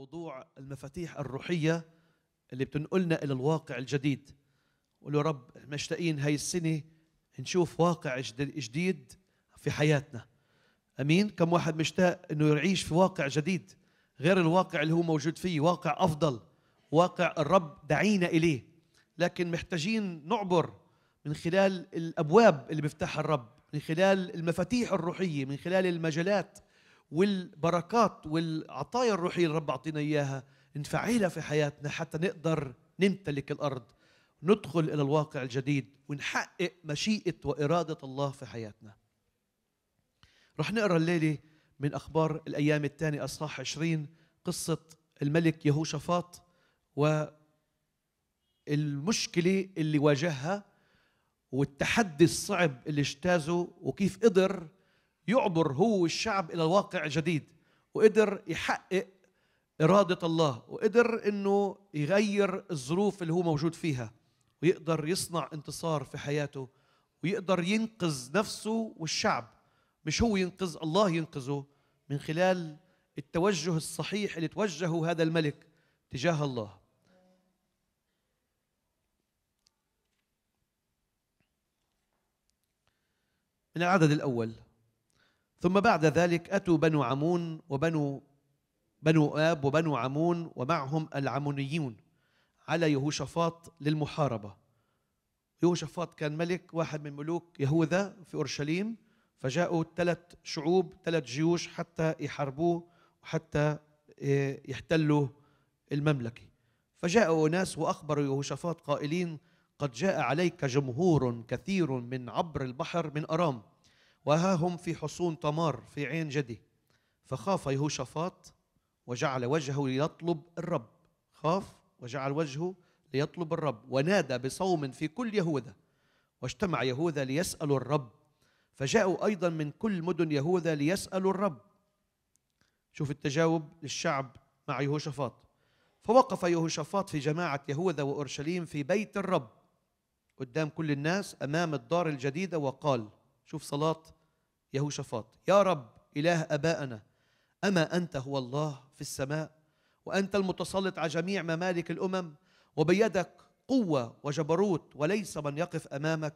موضوع المفاتيح الروحية اللي بتنقلنا إلى الواقع الجديد قول رب مشتاقين هاي السنة نشوف واقع جديد في حياتنا أمين كم واحد مشتاق أنه يعيش في واقع جديد غير الواقع اللي هو موجود فيه واقع أفضل واقع الرب دعينا إليه لكن محتاجين نعبر من خلال الأبواب اللي بيفتحها الرب من خلال المفاتيح الروحية من خلال المجالات والبركات والعطايا الروحيه اللي رب اعطينا اياها نفعلها في حياتنا حتى نقدر نمتلك الارض ندخل الى الواقع الجديد ونحقق مشيئه واراده الله في حياتنا. رح نقرا الليله من اخبار الايام الثانيه اصحاح 20 قصه الملك يهوشافاط والمشكله اللي واجهها والتحدي الصعب اللي اجتازه وكيف قدر يعبر هو والشعب الى واقع جديد وقدر يحقق اراده الله وقدر انه يغير الظروف اللي هو موجود فيها ويقدر يصنع انتصار في حياته ويقدر ينقذ نفسه والشعب مش هو ينقذ الله ينقذه من خلال التوجه الصحيح اللي توجهه هذا الملك تجاه الله من العدد الأول ثم بعد ذلك أتوا بنو عمون وبنو بنو آب وبنو عمون ومعهم العمونيون على يهوشافاط للمحاربة يهوشافاط كان ملك واحد من ملوك يهوذا في أورشليم فجاءوا ثلاث شعوب ثلاث جيوش حتى يحاربوه وحتى آه، يحتلوا المملكة فجاءوا ناس وأخبروا يهوشافاط قائلين قد جاء عليك جمهور كثير من عبر البحر من أرام وها هم في حصون تمار في عين جدي فخاف يهوشافاط وجعل وجهه ليطلب الرب خاف وجعل وجهه ليطلب الرب ونادى بصوم في كل يهوذا واجتمع يهوذا ليسألوا الرب فجاءوا أيضا من كل مدن يهوذا ليسألوا الرب شوف التجاوب للشعب مع يهوشافاط فوقف يهوشافاط في جماعة يهوذا وأورشليم في بيت الرب قدام كل الناس أمام الدار الجديدة وقال شوف صلاة يهوشافاط يا رب إله أبائنا أما أنت هو الله في السماء وأنت المتسلط على جميع ممالك الأمم وبيدك قوة وجبروت وليس من يقف أمامك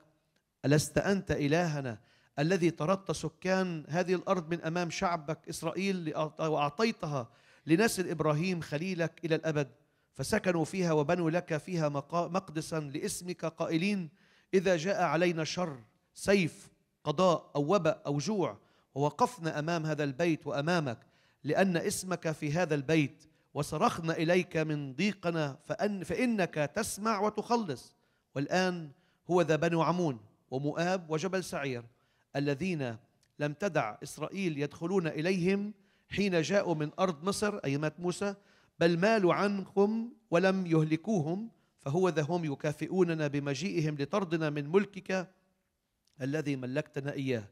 ألست أنت إلهنا الذي طردت سكان هذه الأرض من أمام شعبك إسرائيل وأعطيتها لنسل إبراهيم خليلك إلى الأبد فسكنوا فيها وبنوا لك فيها مقدسا لاسمك قائلين إذا جاء علينا شر سيف قضاء أو وباء أو جوع ووقفنا أمام هذا البيت وأمامك لأن اسمك في هذا البيت وصرخنا إليك من ضيقنا فأن فإنك تسمع وتخلص والآن هو ذا بنو عمون ومؤاب وجبل سعير الذين لم تدع إسرائيل يدخلون إليهم حين جاءوا من أرض مصر اي مات موسى بل مالوا عنكم ولم يهلكوهم فهو ذا هم يكافئوننا بمجيئهم لطردنا من ملكك الذي ملكتنا إياه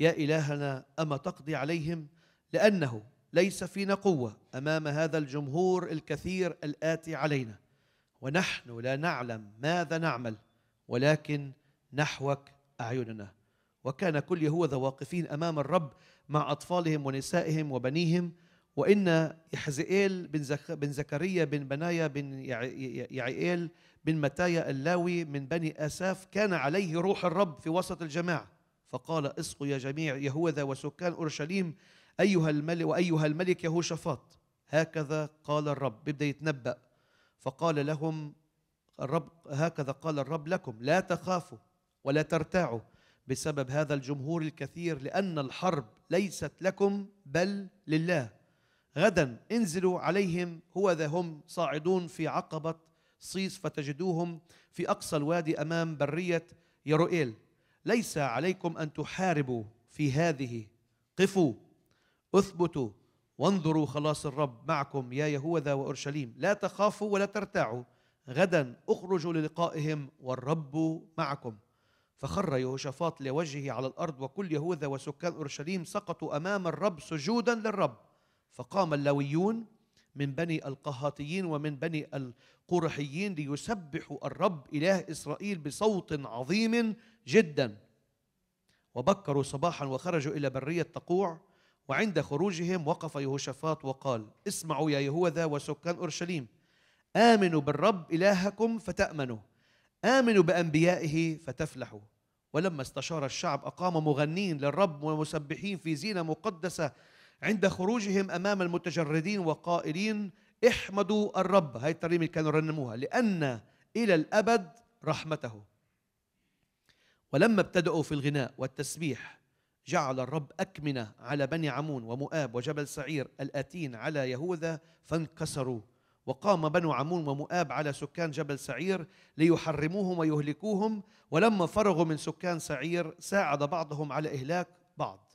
يا إلهنا أما تقضي عليهم لأنه ليس فينا قوة أمام هذا الجمهور الكثير الآتي علينا ونحن لا نعلم ماذا نعمل ولكن نحوك أعيننا وكان كل يهوذا واقفين أمام الرب مع أطفالهم ونسائهم وبنيهم وإن يحزئيل بن, بن زكريا بن بنايا بن يعيئيل بن متايا اللاوي من بني آساف كان عليه روح الرب في وسط الجماعة فقال اسقوا يا جميع يهوذا وسكان أورشليم أيها الملك وأيها الملك يهوشفاط هكذا قال الرب بيبدأ يتنبأ فقال لهم الرب هكذا قال الرب لكم لا تخافوا ولا ترتاعوا بسبب هذا الجمهور الكثير لأن الحرب ليست لكم بل لله غدا انزلوا عليهم هو ذا هم صاعدون في عقبة صيص فتجدوهم في أقصى الوادي أمام برية يرؤيل ليس عليكم أن تحاربوا في هذه قفوا اثبتوا وانظروا خلاص الرب معكم يا يهوذا وأورشليم لا تخافوا ولا ترتاعوا غدا اخرجوا للقائهم والرب معكم فخر يهوشافاط لوجهه على الارض وكل يهوذا وسكان اورشليم سقطوا امام الرب سجودا للرب فقام اللويون من بني القهاتيين ومن بني القرحيين ليسبحوا الرب إله إسرائيل بصوت عظيم جدا وبكروا صباحا وخرجوا إلى برية تقوع وعند خروجهم وقف يهوشافاط وقال اسمعوا يا يهوذا وسكان أورشليم آمنوا بالرب إلهكم فتأمنوا آمنوا بأنبيائه فتفلحوا ولما استشار الشعب أقام مغنين للرب ومسبحين في زينة مقدسة عند خروجهم أمام المتجردين وقائلين احمدوا الرب هاي الترنيمة اللي كانوا رنموها لأن إلى الأبد رحمته ولما ابتدأوا في الغناء والتسبيح جعل الرب أكمنة على بني عمون ومؤاب وجبل سعير الآتين على يهوذا فانكسروا وقام بنو عمون ومؤاب على سكان جبل سعير ليحرموهم ويهلكوهم ولما فرغوا من سكان سعير ساعد بعضهم على إهلاك بعض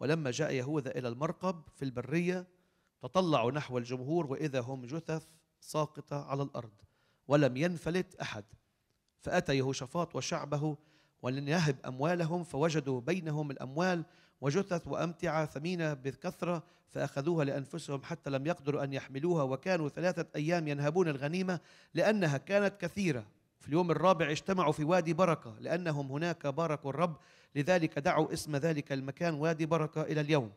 ولما جاء يهوذا إلى المرقب في البرية تطلعوا نحو الجمهور وإذا هم جثث ساقطة على الأرض ولم ينفلت أحد فأتى يهوشافاط وشعبه ولنهب أموالهم فوجدوا بينهم الأموال وجثث وأمتعة ثمينة بكثرة فأخذوها لأنفسهم حتى لم يقدروا أن يحملوها وكانوا ثلاثة أيام ينهبون الغنيمة لأنها كانت كثيرة في اليوم الرابع اجتمعوا في وادي بركة لأنهم هناك باركوا الرب لذلك دعوا اسم ذلك المكان وادي بركة إلى اليوم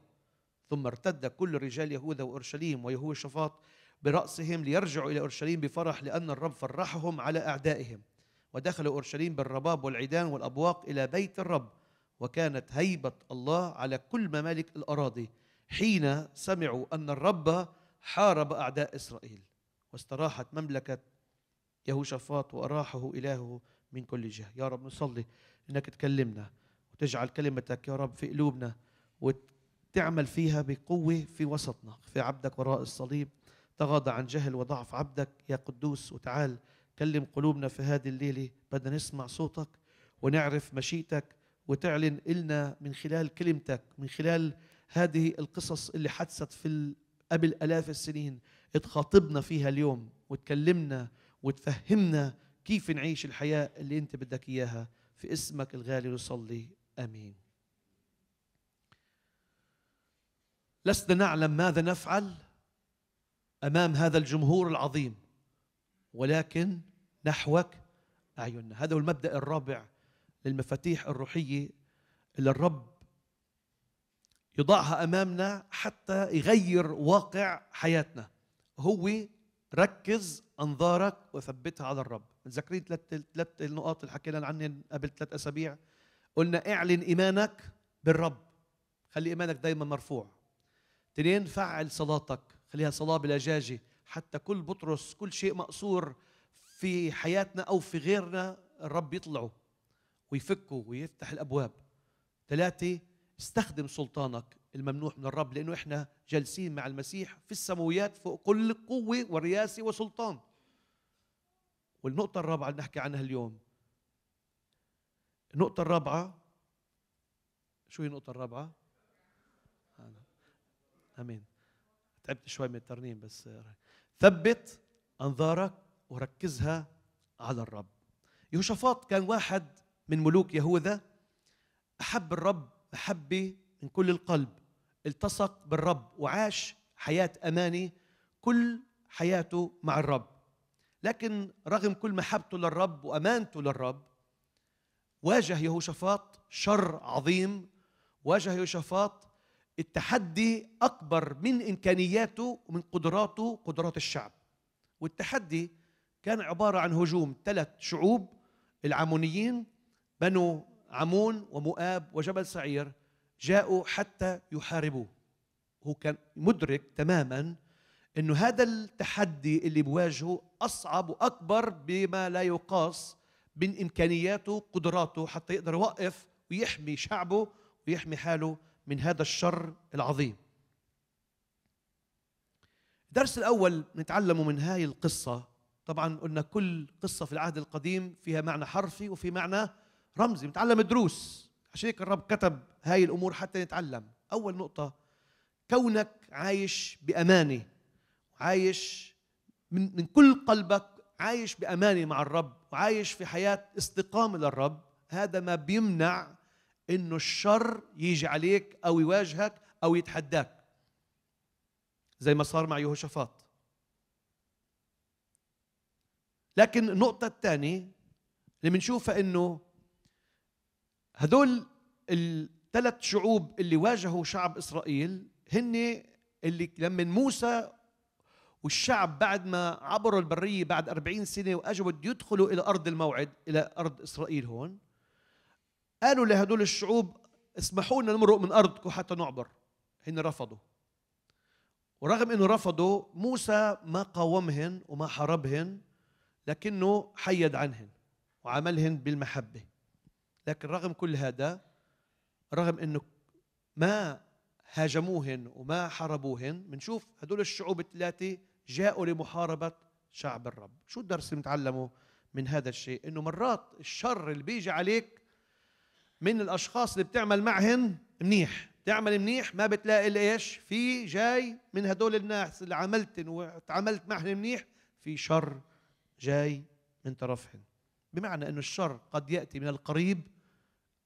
ثم ارتد كل رجال يهوذا وأورشليم شفاط برأسهم ليرجعوا إلى أورشليم بفرح لأن الرب فرحهم على أعدائهم ودخلوا أورشليم بالرباب والعيدان والأبواق إلى بيت الرب وكانت هيبة الله على كل ممالك الأراضي حين سمعوا أن الرب حارب أعداء إسرائيل واستراحت مملكة يهوشافاط وأراحه إلهه من كل جهة يا رب نصلي إنك تكلمنا وتجعل كلمتك يا رب في قلوبنا وتعمل فيها بقوة في وسطنا في عبدك وراء الصليب تغاضى عن جهل وضعف عبدك يا قدوس وتعال كلم قلوبنا في هذه الليلة بدنا نسمع صوتك ونعرف مشيئتك وتعلن إلنا من خلال كلمتك من خلال هذه القصص اللي حدثت في قبل آلاف السنين تخاطبنا فيها اليوم وتكلمنا وتفهمنا كيف نعيش الحياة اللي أنت بدك إياها في اسمك الغالي نصلي امين لسنا نعلم ماذا نفعل امام هذا الجمهور العظيم ولكن نحوك اعيننا هذا هو المبدا الرابع للمفاتيح الروحيه اللي الرب يضعها امامنا حتى يغير واقع حياتنا هو ركز انظارك وثبتها على الرب متذكرين ثلاث ثلاث النقاط اللي حكينا عنهم قبل ثلاث اسابيع قلنا اعلن ايمانك بالرب خلي ايمانك دايما مرفوع تنين فعل صلاتك خليها صلاه بلجاجه حتى كل بطرس كل شيء مقصور في حياتنا او في غيرنا الرب يطلعه ويفكه ويفتح الابواب ثلاثه استخدم سلطانك الممنوح من الرب لانه احنا جالسين مع المسيح في السماويات فوق كل قوه ورياسه وسلطان والنقطه الرابعه اللي نحكي عنها اليوم النقطة الرابعة شو هي النقطة الرابعة؟ أمين تعبت شوي من الترنيم بس آه، ثبت أنظارك وركزها على الرب يهوشافاط كان واحد من ملوك يهوذا أحب الرب محبة من كل القلب التصق بالرب وعاش حياة أماني كل حياته مع الرب لكن رغم كل محبته للرب وأمانته للرب واجه يهوشافاط شر عظيم واجه يهوشافاط التحدي أكبر من إمكانياته ومن قدراته قدرات الشعب والتحدي كان عبارة عن هجوم ثلاث شعوب العمونيين بنو عمون ومؤاب وجبل سعير جاءوا حتى يحاربوه هو كان مدرك تماما انه هذا التحدي اللي بواجهه اصعب واكبر بما لا يقاس من إمكانياته قدراته حتى يقدر يوقف ويحمي شعبه ويحمي حاله من هذا الشر العظيم الدرس الأول نتعلمه من هاي القصة طبعا قلنا كل قصة في العهد القديم فيها معنى حرفي وفي معنى رمزي نتعلم دروس عشان هيك الرب كتب هاي الأمور حتى نتعلم أول نقطة كونك عايش بأمانة عايش من, من كل قلبك عايش بأمانة مع الرب وعايش في حياه استقامه للرب هذا ما بيمنع انه الشر يجي عليك او يواجهك او يتحداك زي ما صار مع يهوشفاط لكن النقطه الثانيه اللي بنشوفها انه هدول الثلاث شعوب اللي واجهوا شعب اسرائيل هن اللي لما موسى والشعب بعد ما عبروا البرية بعد أربعين سنة وأجوا بده يدخلوا إلى أرض الموعد إلى أرض إسرائيل هون قالوا لهدول الشعوب اسمحوا لنا نمرق من أرضكم حتى نعبر هن رفضوا ورغم انه رفضوا موسى ما قاومهن وما حاربهن لكنه حيد عنهن وعملهن بالمحبه لكن رغم كل هذا رغم انه ما هاجموهن وما حربوهن بنشوف هدول الشعوب الثلاثه جاءوا لمحاربة شعب الرب شو الدرس اللي متعلمه من هذا الشيء انه مرات الشر اللي بيجي عليك من الاشخاص اللي بتعمل معهن منيح بتعمل منيح ما بتلاقي ايش في جاي من هدول الناس اللي عملتن وتعاملت معهن منيح في شر جاي من طرفهن بمعنى انه الشر قد ياتي من القريب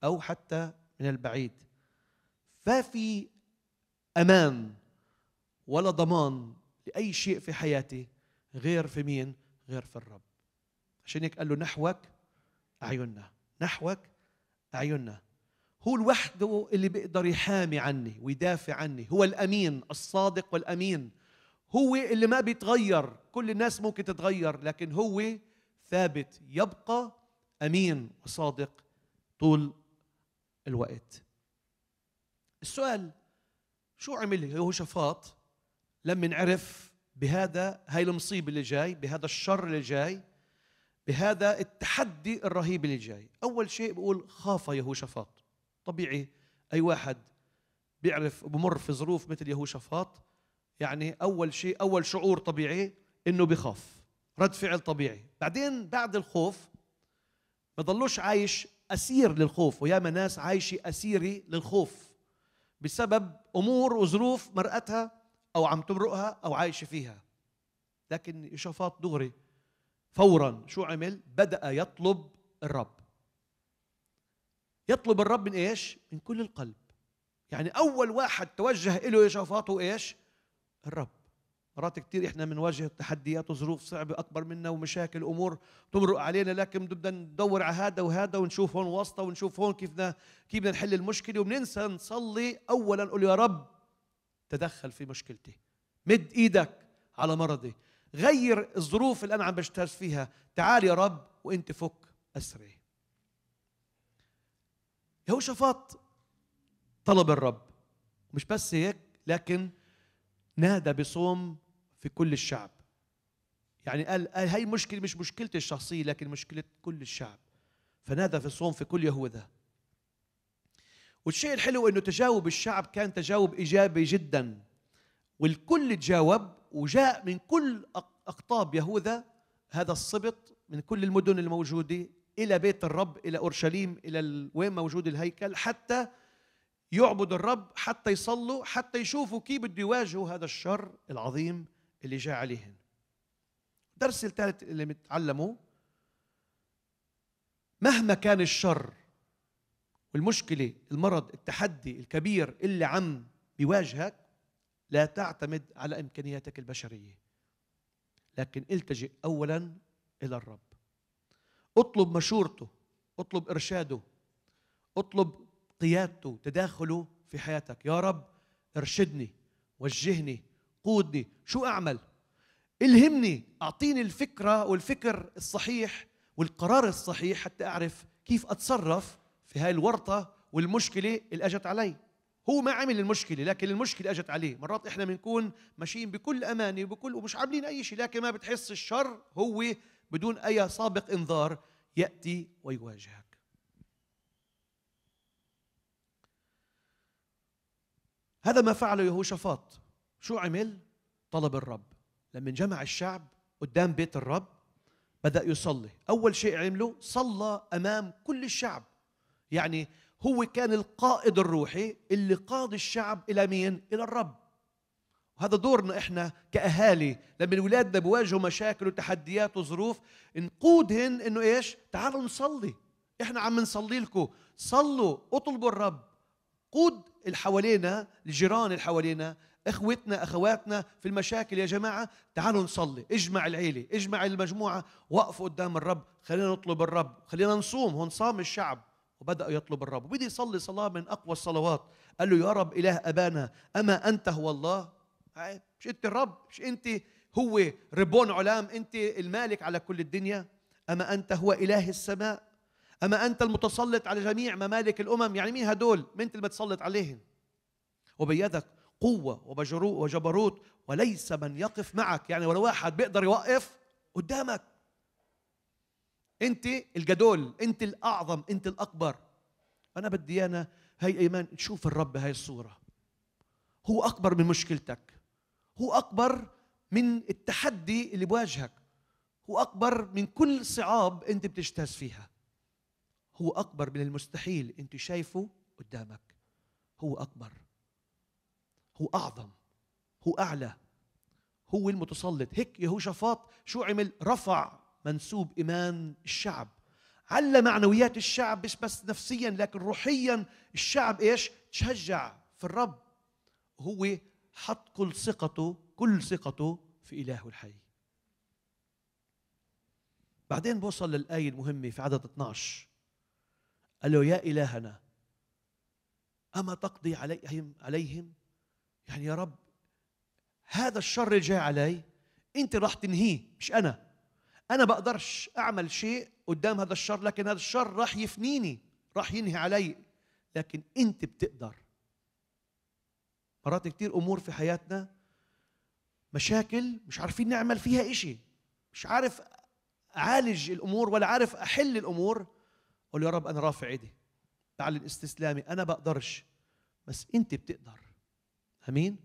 او حتى من البعيد ففي امان ولا ضمان لأي شيء في حياتي غير في مين؟ غير في الرب عشان هيك قال له نحوك أعيننا نحوك أعيننا هو لوحده اللي بيقدر يحامي عني ويدافع عني هو الأمين الصادق والأمين هو اللي ما بيتغير كل الناس ممكن تتغير لكن هو ثابت يبقى أمين وصادق طول الوقت السؤال شو عمل هو شفاط لم نعرف بهذا هاي المصيبة اللي جاي بهذا الشر اللي جاي بهذا التحدي الرهيب اللي جاي أول شيء بقول خاف يهوشفاط طبيعي أي واحد بيعرف بمر في ظروف مثل يهوشفاط يعني أول شيء أول شعور طبيعي إنه بخاف رد فعل طبيعي بعدين بعد الخوف ما ضلوش عايش أسير للخوف وياما ناس عايشة أسيري للخوف بسبب أمور وظروف مرقتها أو عم تمرقها أو عايشة فيها لكن يشافاط دغري فورا شو عمل؟ بدأ يطلب الرب يطلب الرب من إيش؟ من كل القلب يعني أول واحد توجه إله يشافاط إيش؟ الرب مرات كثير احنا بنواجه تحديات وظروف صعبه اكبر منا ومشاكل امور تمرق علينا لكن بدنا ندور على هذا وهذا ونشوف هون واسطه ونشوف هون كيف بدنا كيف بدنا نحل المشكله وبننسى نصلي اولا نقول يا رب تدخل في مشكلتي مد ايدك على مرضي غير الظروف اللي انا عم بشتغل فيها تعال يا رب وانت فك اسري يهوشافاط طلب الرب مش بس هيك لكن نادى بصوم في كل الشعب يعني قال, قال هاي مشكلة مش مشكلتي الشخصية لكن مشكلة كل الشعب فنادى في الصوم في كل يهوذا والشيء الحلو انه تجاوب الشعب كان تجاوب ايجابي جدا والكل تجاوب وجاء من كل اقطاب يهوذا هذا السبط من كل المدن الموجوده الى بيت الرب الى اورشليم الى وين موجود الهيكل حتى يعبد الرب حتى يصلوا حتى يشوفوا كيف بده يواجهوا هذا الشر العظيم اللي جاء عليهم الدرس الثالث اللي متعلمه مهما كان الشر والمشكله المرض التحدي الكبير اللي عم بيواجهك لا تعتمد على امكانياتك البشريه لكن التجئ اولا الى الرب اطلب مشورته اطلب ارشاده اطلب قيادته تداخله في حياتك يا رب ارشدني وجهني قودني شو اعمل الهمني اعطيني الفكره والفكر الصحيح والقرار الصحيح حتى اعرف كيف اتصرف في هاي الورطة والمشكلة اللي أجت علي هو ما عمل المشكلة لكن المشكلة أجت عليه مرات إحنا بنكون ماشيين بكل أمانة وبكل ومش عاملين أي شيء لكن ما بتحس الشر هو بدون أي سابق إنذار يأتي ويواجهك هذا ما فعله يهوشافاط شو عمل؟ طلب الرب لما جمع الشعب قدام بيت الرب بدأ يصلي أول شيء عمله صلى أمام كل الشعب يعني هو كان القائد الروحي اللي قاد الشعب الى مين؟ الى الرب. وهذا دورنا احنا كاهالي لما اولادنا بيواجهوا مشاكل وتحديات وظروف نقودهن انه ايش؟ تعالوا نصلي. احنا عم نصلي لكم، صلوا اطلبوا الرب. قود اللي حوالينا، الجيران اللي حوالينا، اخوتنا اخواتنا في المشاكل يا جماعه تعالوا نصلي اجمع العيله اجمع المجموعه وقفوا قدام الرب خلينا نطلب الرب خلينا نصوم هون صام الشعب وبدأ يطلب الرب وبدأ يصلي صلاة من أقوى الصلوات قال له يا رب إله أبانا أما أنت هو الله عيب مش أنت الرب مش أنت هو ربون علام أنت المالك على كل الدنيا أما أنت هو إله السماء أما أنت المتسلط على جميع ممالك الأمم يعني مين هدول من أنت اللي بتسلط عليهم وبيدك قوة وجبروت وليس من يقف معك يعني ولا واحد بيقدر يوقف قدامك انت الجدول انت الاعظم انت الاكبر انا بدي انا هي ايمان تشوف الرب هاي الصوره هو اكبر من مشكلتك هو اكبر من التحدي اللي بواجهك هو اكبر من كل صعاب انت بتجتاز فيها هو اكبر من المستحيل انت شايفه قدامك هو اكبر هو اعظم هو اعلى هو المتسلط هيك يهوشافاط شو عمل رفع منسوب إيمان الشعب على معنويات الشعب مش بس نفسيا لكن روحيا الشعب إيش تشجع في الرب هو حط كل ثقته كل ثقته في إلهه الحي بعدين بوصل للآية المهمة في عدد 12 قال له يا إلهنا أما تقضي عليهم عليهم يعني يا رب هذا الشر اللي جاي علي أنت راح تنهيه مش أنا انا بقدرش اعمل شيء قدام هذا الشر لكن هذا الشر راح يفنيني راح ينهي علي لكن انت بتقدر مرات كتير امور في حياتنا مشاكل مش عارفين نعمل فيها إشي مش عارف اعالج الامور ولا عارف احل الامور قول يا رب انا رافع ايدي تعلن استسلامي انا بقدرش بس انت بتقدر امين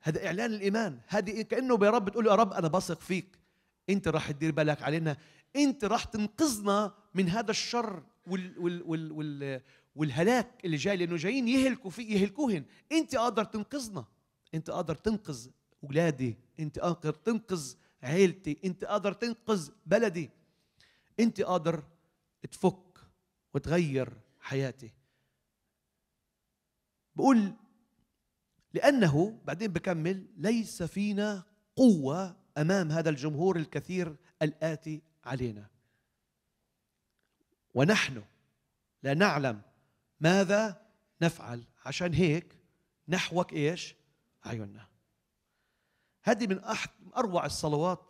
هذا اعلان الايمان هذه كانه يا رب بتقول يا رب انا بثق فيك انت راح تدير بالك علينا انت راح تنقذنا من هذا الشر وال وال وال وال والهلاك اللي جاي لانه جايين يهلكوا في يهلكوهن انت قادر تنقذنا انت قادر تنقذ اولادي انت قادر تنقذ عيلتي انت قادر تنقذ بلدي انت قادر تفك وتغير حياتي بقول لانه بعدين بكمل ليس فينا قوه امام هذا الجمهور الكثير الاتي علينا ونحن لا نعلم ماذا نفعل عشان هيك نحوك ايش عيوننا هذه من احد اروع الصلوات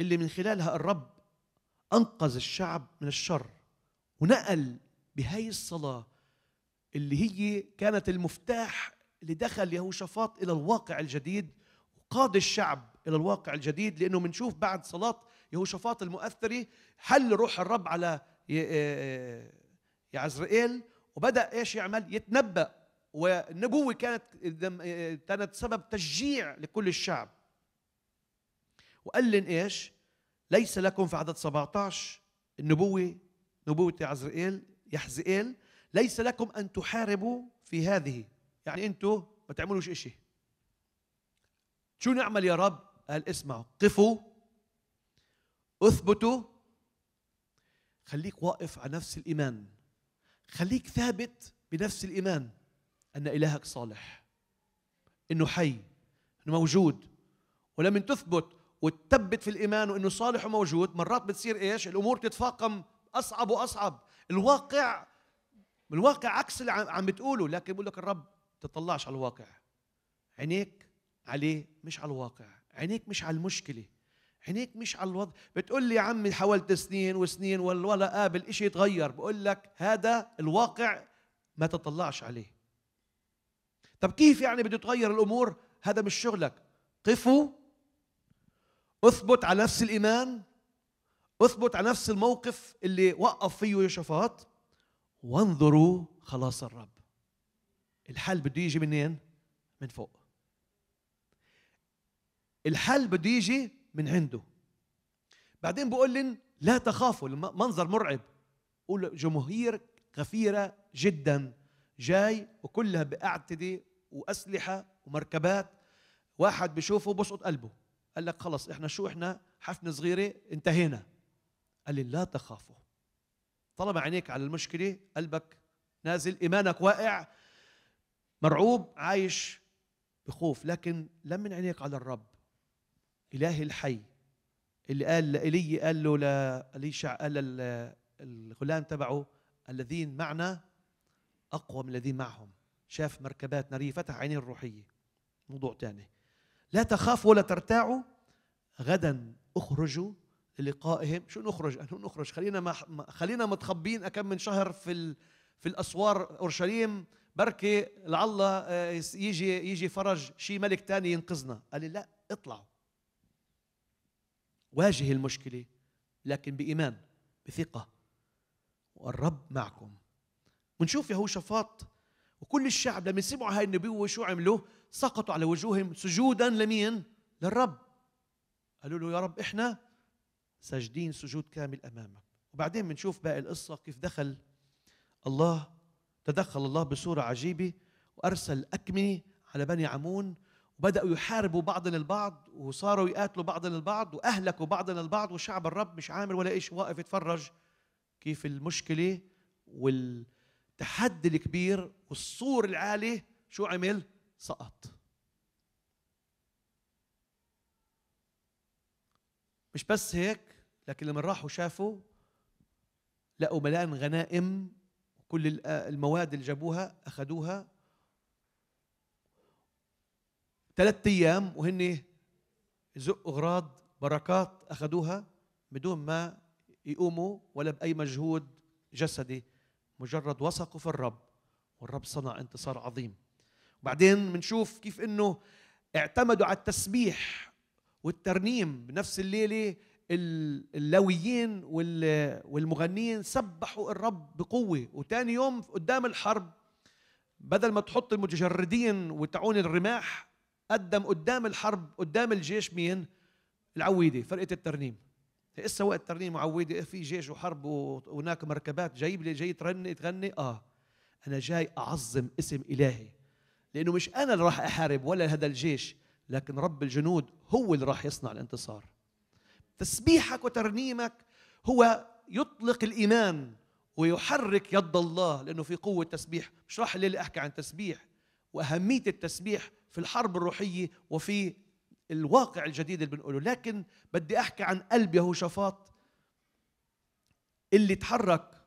اللي من خلالها الرب انقذ الشعب من الشر ونقل بهي الصلاه اللي هي كانت المفتاح اللي دخل يهوشافاط الى الواقع الجديد وقاد الشعب الى الواقع الجديد لانه بنشوف بعد صلاه يهوشافاط المؤثري حل روح الرب على آه، آه، يعزرائيل وبدا ايش يعمل يتنبا والنبوه كانت آه، كانت سبب تشجيع لكل الشعب وقال لهم ايش ليس لكم في عدد 17 النبوه نبوه عزرائيل يحزئيل ليس لكم ان تحاربوا في هذه يعني انتم ما تعملوش شيء شو نعمل يا رب قال اسمعوا قفوا اثبتوا خليك واقف على نفس الايمان خليك ثابت بنفس الايمان ان الهك صالح انه حي انه موجود ولما تثبت وتثبت في الايمان وانه صالح وموجود مرات بتصير ايش الامور تتفاقم اصعب واصعب الواقع الواقع عكس اللي عم بتقوله لكن بقول لك الرب تطلعش على الواقع عينيك عليه مش على الواقع عينيك مش على المشكله عينيك مش على الوضع بتقول لي يا عمي حاولت سنين وسنين ولا ولا قابل إشي يتغير بقول لك هذا الواقع ما تطلعش عليه طب كيف يعني بده يتغير الامور هذا مش شغلك قفوا اثبت على نفس الايمان اثبت على نفس الموقف اللي وقف فيه يشفاط وانظروا خلاص الرب الحل بده يجي منين من فوق الحل بده يجي من عنده بعدين بقول لن لا تخافوا المنظر مرعب قول جماهير غفيرة جدا جاي وكلها بأعتدة وأسلحة ومركبات واحد بشوفه بسقط قلبه قال لك خلص احنا شو احنا حفنة صغيرة انتهينا قال لي لا تخافوا طالما عينيك على المشكلة قلبك نازل إيمانك واقع مرعوب عايش بخوف لكن لمن عينيك على الرب إله الحي اللي قال لإلي قال له لإليشع قال الغلام تبعه الذين معنا أقوى من الذين معهم شاف مركبات نارية فتح عينيه الروحية موضوع تاني لا تخافوا ولا ترتاعوا غدا اخرجوا للقائهم شو نخرج قالوا نخرج خلينا ما خلينا متخبين اكم من شهر في ال... في الاسوار اورشليم بركي لعله آه، يجي يجي فرج شي ملك تاني ينقذنا قال لي لا اطلعوا واجه المشكلة لكن بإيمان بثقة والرب معكم ونشوف يهوشافاط وكل الشعب لما سمعوا هاي النبوة شو عملوا؟ سقطوا على وجوههم سجودا لمين؟ للرب قالوا له يا رب احنا ساجدين سجود كامل امامك وبعدين بنشوف باقي القصة كيف دخل الله تدخل الله بصورة عجيبة وأرسل أكمنة على بني عمون وبدأوا يحاربوا بعضنا البعض وصاروا يقاتلوا بعضنا البعض وأهلكوا بعضنا البعض وشعب الرب مش عامل ولا إيش واقف يتفرج كيف المشكلة والتحدي الكبير والسور العالي شو عمل؟ سقط مش بس هيك لكن لما راحوا شافوا لقوا ملان غنائم كل آه، المواد اللي جابوها أخذوها ثلاث ايام وهن يزقوا اغراض بركات اخذوها بدون ما يقوموا ولا باي مجهود جسدي مجرد وثقوا في الرب والرب صنع انتصار عظيم وبعدين بنشوف كيف انه اعتمدوا على التسبيح والترنيم بنفس الليله اللويين والمغنيين سبحوا الرب بقوه وثاني يوم قدام الحرب بدل ما تحط المتجردين وتعون الرماح قدم قدام الحرب قدام الجيش مين العويدة فرقة الترنيم هسه إيه وقت ترنيم وعويدة إيه في جيش وحرب وهناك مركبات جايب لي جاي ترني تغني اه انا جاي اعظم اسم الهي لانه مش انا اللي راح احارب ولا هذا الجيش لكن رب الجنود هو اللي راح يصنع الانتصار تسبيحك وترنيمك هو يطلق الايمان ويحرك يد الله لانه في قوه تسبيح مش راح الليله احكي عن تسبيح واهميه التسبيح في الحرب الروحية وفي الواقع الجديد اللي بنقوله لكن بدي أحكي عن قلب شفاط اللي تحرك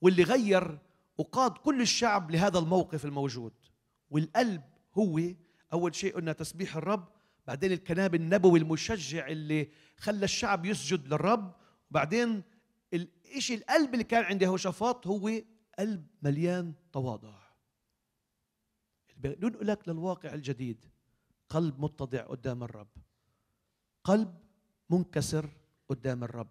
واللي غير وقاد كل الشعب لهذا الموقف الموجود والقلب هو أول شيء قلنا تسبيح الرب بعدين الكناب النبوي المشجع اللي خلى الشعب يسجد للرب وبعدين الشيء القلب اللي كان عند شفاط هو قلب مليان تواضع بننقلك للواقع الجديد قلب متضع قدام الرب قلب منكسر قدام الرب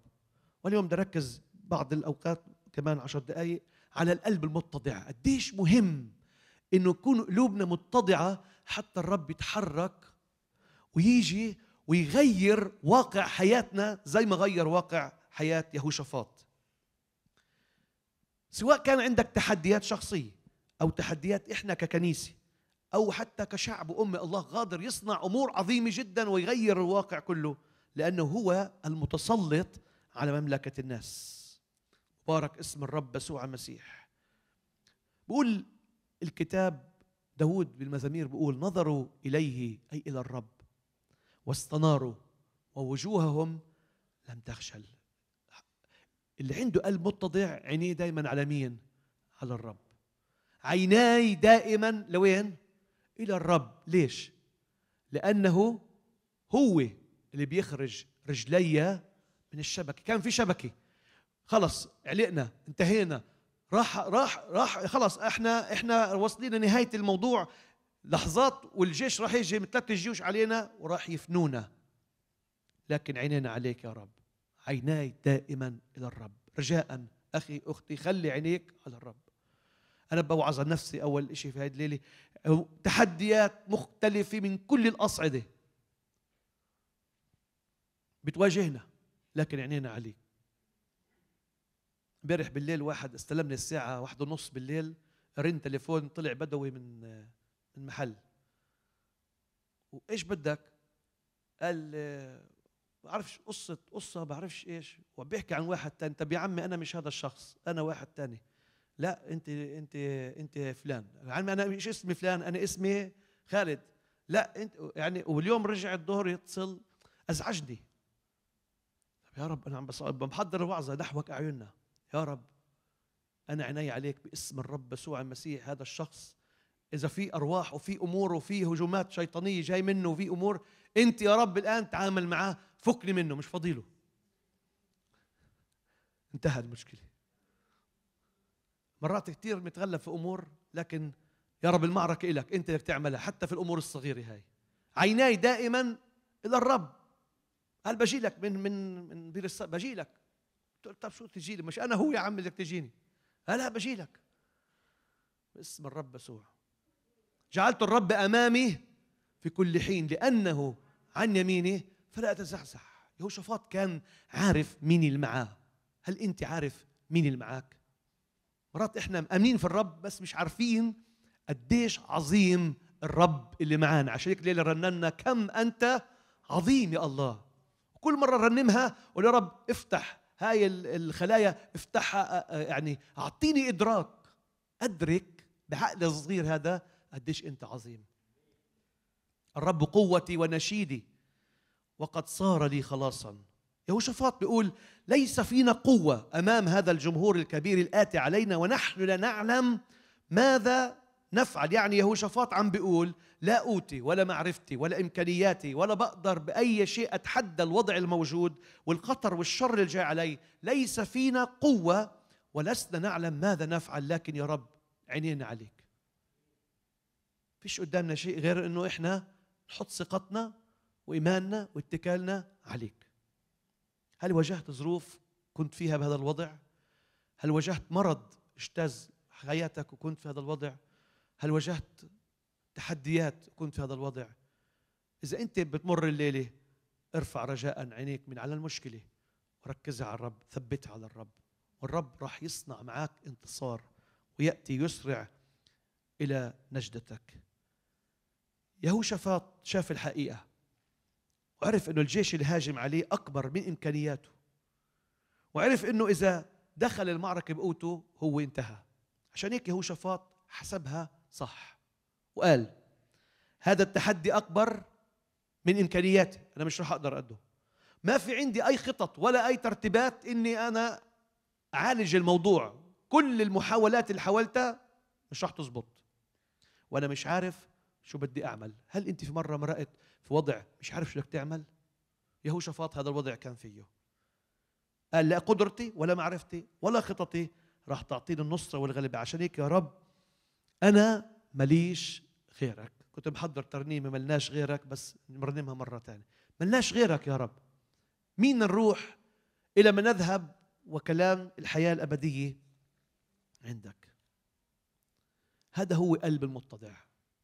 واليوم بدي اركز بعض الاوقات كمان عشر دقائق على القلب المتضع قديش مهم انه يكون قلوبنا متضعه حتى الرب يتحرك ويجي ويغير واقع حياتنا زي ما غير واقع حياه يهوشافاط سواء كان عندك تحديات شخصيه او تحديات احنا ككنيسه أو حتى كشعب وأمة الله قادر يصنع أمور عظيمة جدا ويغير الواقع كله لأنه هو المتسلط على مملكة الناس مبارك اسم الرب يسوع المسيح بقول الكتاب داود بالمزامير بقول نظروا إليه أي إلى الرب واستناروا ووجوههم لم تخشل اللي عنده قلب متضع عينيه دايما على مين على الرب عيناي دائما لوين الى الرب ليش لانه هو اللي بيخرج رجلي من الشبكه كان في شبكه خلص علقنا انتهينا راح راح راح خلص احنا احنا واصلين لنهايه الموضوع لحظات والجيش راح يجي ثلاث جيوش علينا وراح يفنونا لكن عينينا عليك يا رب عيناي دائما الى الرب رجاء اخي اختي خلي عينيك على الرب أنا بوعظ عن نفسي أول شيء في هذه الليلة تحديات مختلفة من كل الأصعدة بتواجهنا لكن عينينا عليك امبارح بالليل واحد استلمني الساعة واحد ونص بالليل رن تليفون طلع بدوي من من محل وايش بدك؟ قال بعرفش قصة قصة بعرفش ايش وبيحكي عن واحد تاني طب يا عمي أنا مش هذا الشخص أنا واحد تاني لا انت انت انت فلان يعني انا مش اسمي فلان انا اسمي خالد لا انت يعني واليوم رجع الظهر يتصل ازعجني يا رب انا عم بحضر الوعظه نحوك اعيننا يا رب انا عيني عليك باسم الرب يسوع المسيح هذا الشخص اذا في ارواح وفي امور وفي هجومات شيطانيه جاي منه وفي امور انت يا رب الان تعامل معاه فكني منه مش فضيله انتهى المشكله مرات كثير بنتغلب في امور لكن يا رب المعركه لك انت اللي بتعملها حتى في الامور الصغيره هاي عيناي دائما الى الرب قال بجي لك من من من بير بجي لك طب طيب شو تجي لي مش انا هو يا عم بدك تجيني قال لا بجي لك باسم الرب يسوع جعلت الرب امامي في كل حين لانه عن يميني فلا اتزحزح يهوشفاط كان عارف مين اللي معاه هل انت عارف مين اللي معاك مرات احنا مأمنين في الرب بس مش عارفين قديش عظيم الرب اللي معانا عشان هيك ليله رننا كم انت عظيم يا الله كل مره رنمها قول يا رب افتح هاي الخلايا افتحها آه، آه، يعني اعطيني ادراك ادرك بعقلي الصغير هذا قديش انت عظيم الرب قوتي ونشيدي وقد صار لي خلاصا يهوشافاط بيقول ليس فينا قوة أمام هذا الجمهور الكبير الآتي علينا ونحن لا نعلم ماذا نفعل يعني يهوشافاط عم بيقول لا أوتي ولا معرفتي ولا إمكانياتي ولا بقدر بأي شيء أتحدى الوضع الموجود والخطر والشر اللي جاي علي ليس فينا قوة ولسنا نعلم ماذا نفعل لكن يا رب عينينا عليك فيش قدامنا شيء غير أنه إحنا نحط ثقتنا وإيماننا واتكالنا عليك هل واجهت ظروف كنت فيها بهذا الوضع هل واجهت مرض اجتاز حياتك وكنت في هذا الوضع هل واجهت تحديات وكنت في هذا الوضع اذا انت بتمر الليله ارفع رجاء عينيك من على المشكله وركزها على الرب ثبتها على الرب والرب راح يصنع معك انتصار وياتي يسرع الى نجدتك يهوشافاط شاف الحقيقه وعرف أنه الجيش اللي هاجم عليه أكبر من إمكانياته وعرف أنه إذا دخل المعركة بقوته هو انتهى عشان هيك هو شفاط حسبها صح وقال هذا التحدي أكبر من إمكانياتي أنا مش راح أقدر أقده ما في عندي أي خطط ولا أي ترتيبات إني أنا أعالج الموضوع كل المحاولات اللي حاولتها مش راح تزبط وأنا مش عارف شو بدي أعمل هل أنت في مرة مرقت في وضع مش عارف شو بدك تعمل يهوشافاط هذا الوضع كان فيه قال لا قدرتي ولا معرفتي ولا خططي راح تعطيني النصرة والغلبة عشان هيك يا رب أنا مليش غيرك كنت محضر ترنيمة ملناش غيرك بس نرنمها مرة ثانية ملناش غيرك يا رب مين نروح إلى ما نذهب وكلام الحياة الأبدية عندك هذا هو قلب المتضع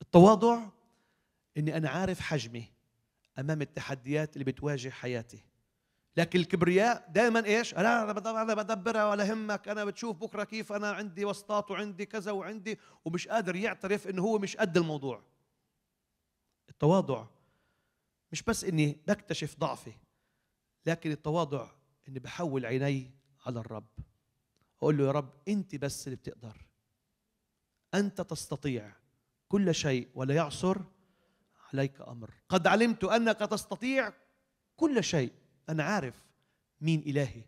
التواضع اني انا عارف حجمي امام التحديات اللي بتواجه حياتي لكن الكبرياء دائما ايش؟ انا انا بدبرها ولا همك انا بتشوف بكره كيف انا عندي وسطات وعندي كذا وعندي ومش قادر يعترف انه هو مش قد الموضوع. التواضع مش بس اني بكتشف ضعفي لكن التواضع اني بحول عيني على الرب. اقول له يا رب انت بس اللي بتقدر. انت تستطيع كل شيء ولا يعصر عليك امر قد علمت انك تستطيع كل شيء انا عارف مين الهي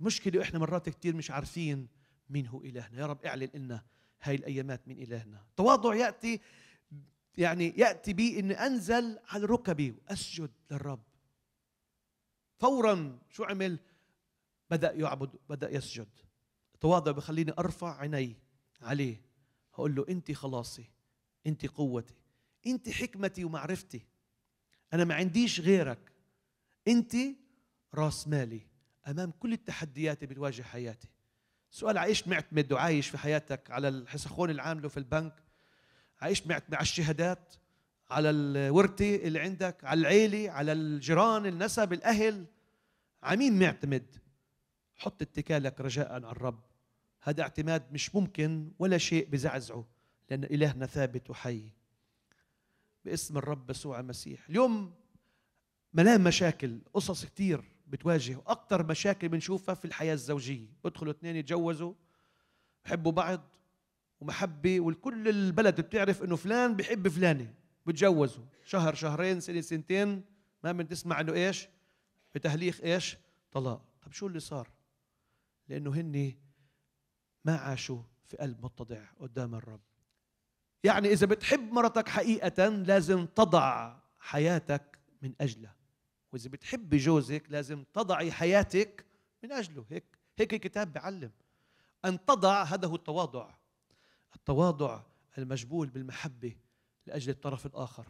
المشكله احنا مرات كثير مش عارفين مين هو الهنا يا رب اعلن لنا هاي الايامات من الهنا تواضع ياتي يعني ياتي بي ان انزل على ركبي واسجد للرب فورا شو عمل بدا يعبد بدا يسجد التواضع بخليني ارفع عيني عليه هقول له انت خلاصي انت قوتي انت حكمتي ومعرفتي انا ما عنديش غيرك انت راس مالي امام كل التحديات اللي بتواجه حياتي سؤال عايش معتمد وعايش في حياتك على الحسخون اللي عامله في البنك عايش معتمد على الشهادات على الورثه اللي عندك على العيله على الجيران النسب الاهل عمين معتمد حط اتكالك رجاء على الرب هذا اعتماد مش ممكن ولا شيء بزعزعه لأن إلهنا ثابت وحي باسم الرب يسوع المسيح اليوم ملام مشاكل قصص كتير بتواجه أكتر مشاكل بنشوفها في الحياة الزوجية بدخلوا اثنين يتجوزوا بحبوا بعض ومحبة والكل البلد بتعرف إنه فلان بحب فلانة بتجوزوا شهر شهرين سنة سنتين ما بنسمع إنه إيش بتهليخ إيش طلاق طب شو اللي صار لأنه هني ما عاشوا في قلب متضع قدام الرب يعني إذا بتحب مرتك حقيقة لازم تضع حياتك من أجله وإذا بتحبي جوزك لازم تضعي حياتك من أجله هيك هيك الكتاب بعلم أن تضع هذا هو التواضع التواضع المجبول بالمحبة لأجل الطرف الآخر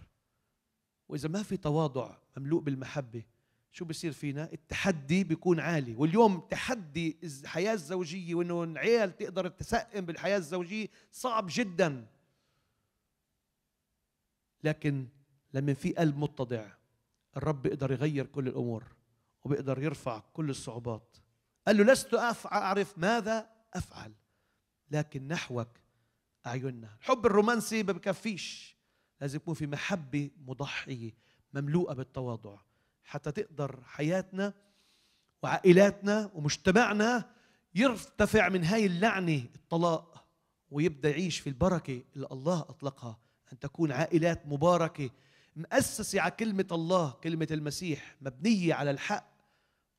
وإذا ما في تواضع مملوء بالمحبة شو بصير فينا؟ التحدي بيكون عالي، واليوم تحدي الحياة الزوجية وإنه العيال تقدر تسقم بالحياة الزوجية صعب جدا. لكن لما في قلب متضع الرب بيقدر يغير كل الأمور وبيقدر يرفع كل الصعوبات. قال له لست أعرف ماذا أفعل لكن نحوك أعيننا. الحب الرومانسي ما بكفيش، لازم يكون في محبة مضحية مملوءة بالتواضع. حتى تقدر حياتنا وعائلاتنا ومجتمعنا يرتفع من هاي اللعنة الطلاق ويبدأ يعيش في البركة اللي الله أطلقها أن تكون عائلات مباركة مؤسسة على كلمة الله كلمة المسيح مبنية على الحق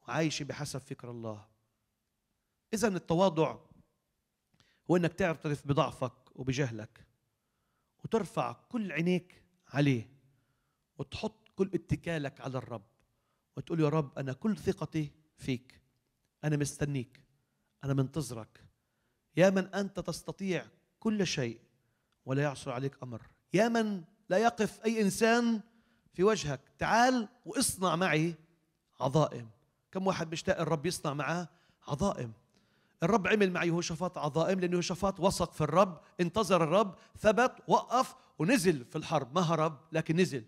وعايشة بحسب فكر الله إذا التواضع هو أنك تعترف بضعفك وبجهلك وترفع كل عينيك عليه وتحط كل اتكالك على الرب وتقول يا رب أنا كل ثقتي فيك أنا مستنيك أنا منتظرك يا من أنت تستطيع كل شيء ولا يعصر عليك أمر يا من لا يقف أي إنسان في وجهك تعال واصنع معي عظائم كم واحد مشتاق الرب يصنع معاه عظائم الرب عمل مع يهوشافاط عظائم لانه يهوشافاط وثق في الرب انتظر الرب ثبت وقف ونزل في الحرب ما هرب لكن نزل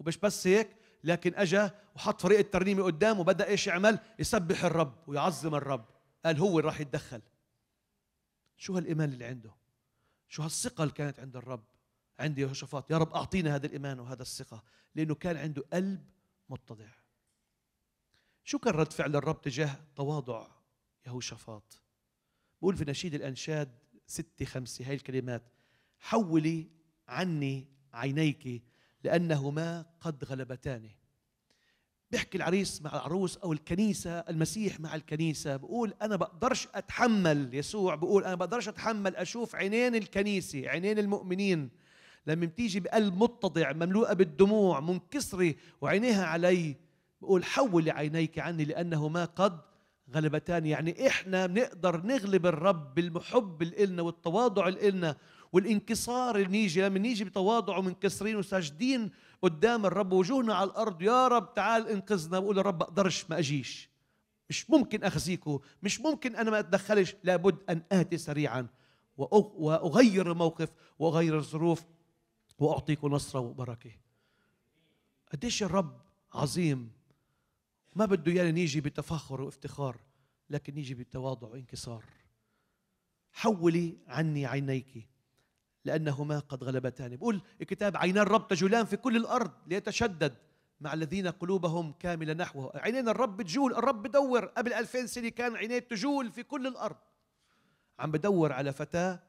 ومش بس هيك لكن اجى وحط فريق الترنيمه قدامه وبدا ايش يعمل يسبح الرب ويعظم الرب قال هو اللي راح يتدخل شو هالايمان اللي عنده شو هالثقه اللي كانت عند الرب عند يهوشافاط يا رب اعطينا هذا الايمان وهذا الثقه لانه كان عنده قلب متضع شو كان رد فعل الرب تجاه تواضع يهوشافاط بقول في نشيد الانشاد ستة خمسة هاي الكلمات حولي عني عينيك لأنهما قد غلبتانه بيحكي العريس مع العروس أو الكنيسة المسيح مع الكنيسة بقول أنا بقدرش أتحمل يسوع بقول أنا بقدرش أتحمل أشوف عينين الكنيسة عينين المؤمنين لما بتيجي بقلب متضع مملوءة بالدموع منكسرة وعينيها علي بقول حولي عينيك عني لأنهما قد غلبتان يعني إحنا بنقدر نغلب الرب بالمحب لنا والتواضع لنا والانكسار اللي نيجي لما نيجي بتواضع ومنكسرين وساجدين قدام الرب وجوهنا على الارض يا رب تعال انقذنا بقول الرب اقدرش ما اجيش مش ممكن اخزيكم مش ممكن انا ما اتدخلش لابد ان اتي سريعا واغير الموقف واغير الظروف واعطيكم نصره وبركه قديش الرب عظيم ما بده يعني نيجي بتفخر وافتخار لكن نيجي بتواضع وانكسار حولي عني عينيك لأنهما قد غلبتان بقول الكتاب عينا الرب تجولان في كل الأرض ليتشدد مع الذين قلوبهم كاملة نحوه عينين الرب بتجول الرب بدور قبل ألفين سنة كان عينيه تجول في كل الأرض عم بدور على فتاة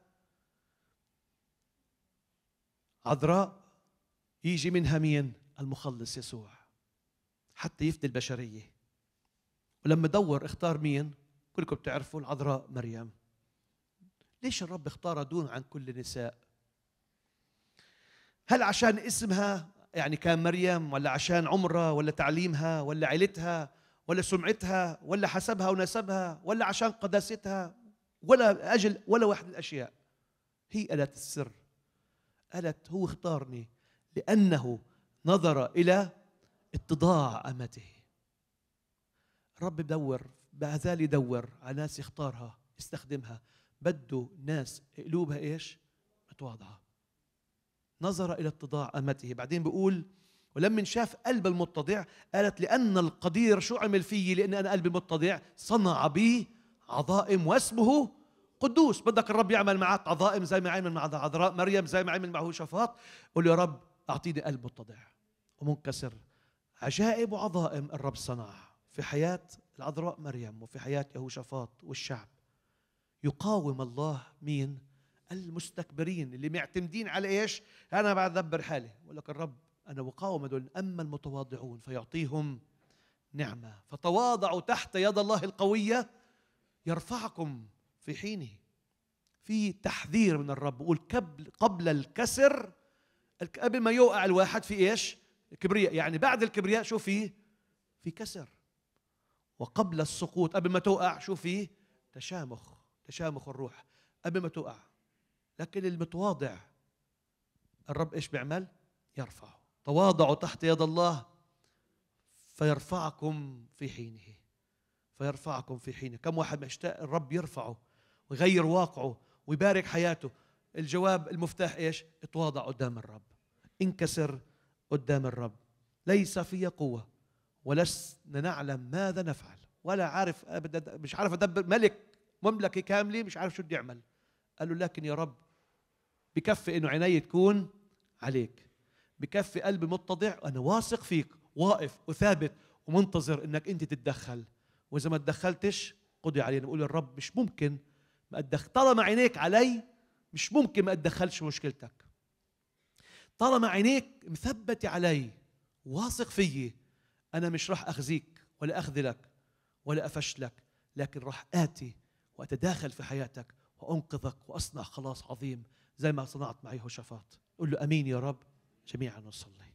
عذراء يجي منها مين المخلص يسوع حتى يفدي البشرية ولما دور اختار مين كلكم بتعرفوا العذراء مريم ليش الرب اختارها دون عن كل النساء هل عشان اسمها يعني كان مريم ولا عشان عمرها ولا تعليمها ولا عيلتها ولا سمعتها ولا حسبها ونسبها ولا عشان قداستها ولا أجل ولا واحد من الأشياء هي قالت السر قالت هو اختارني لأنه نظر إلى اتضاع أمته الرب بدور بعذال يدور على ناس يختارها يستخدمها بده ناس قلوبها ايش؟ متواضعه نظر إلى اتضاع أمته بعدين بيقول ولما شاف قلب المتضع قالت لأن القدير شو عمل فيي لأن أنا قلبي متضع صنع بي عظائم واسمه قدوس بدك الرب يعمل معك عظائم زي ما عمل مع عذراء مريم زي ما عمل مع شفاط قول يا رب أعطيني قلب متضع ومنكسر عجائب وعظائم الرب صنع في حياة العذراء مريم وفي حياة يهوشافاط والشعب يقاوم الله مين؟ المستكبرين اللي معتمدين على ايش؟ انا بدبر حالي، يقول لك الرب انا بقاوم هذول، اما المتواضعون فيعطيهم نعمه، فتواضعوا تحت يد الله القويه يرفعكم في حينه. في تحذير من الرب بقول قبل الكسر قبل ما يوقع الواحد في ايش؟ كبرياء، يعني بعد الكبرياء شو في؟ في كسر. وقبل السقوط قبل ما توقع شو في؟ تشامخ، تشامخ الروح، قبل ما توقع لكن المتواضع الرب ايش بيعمل؟ يرفعه تواضعوا تحت يد الله فيرفعكم في حينه فيرفعكم في حينه كم واحد مشتاق الرب يرفعه ويغير واقعه ويبارك حياته الجواب المفتاح ايش؟ اتواضع قدام الرب انكسر قدام الرب ليس في قوة ولسنا نعلم ماذا نفعل ولا عارف أبدا مش عارف أدبر ملك مملكة كاملة مش عارف شو بده يعمل قال له لكن يا رب بكفي انه عيني تكون عليك بكفي قلبي متضع انا واثق فيك واقف وثابت ومنتظر انك انت تتدخل واذا ما تدخلتش قضي علينا بقول للرب مش ممكن ما اتدخل طالما عينيك علي مش ممكن ما اتدخلش مشكلتك طالما عينيك مثبتة علي واثق فيي انا مش راح اخزيك ولا اخذلك ولا افشلك لكن راح اتي واتداخل في حياتك وانقذك واصنع خلاص عظيم زي ما صنعت مع يهوشافاط قل له امين يا رب جميعا نصلي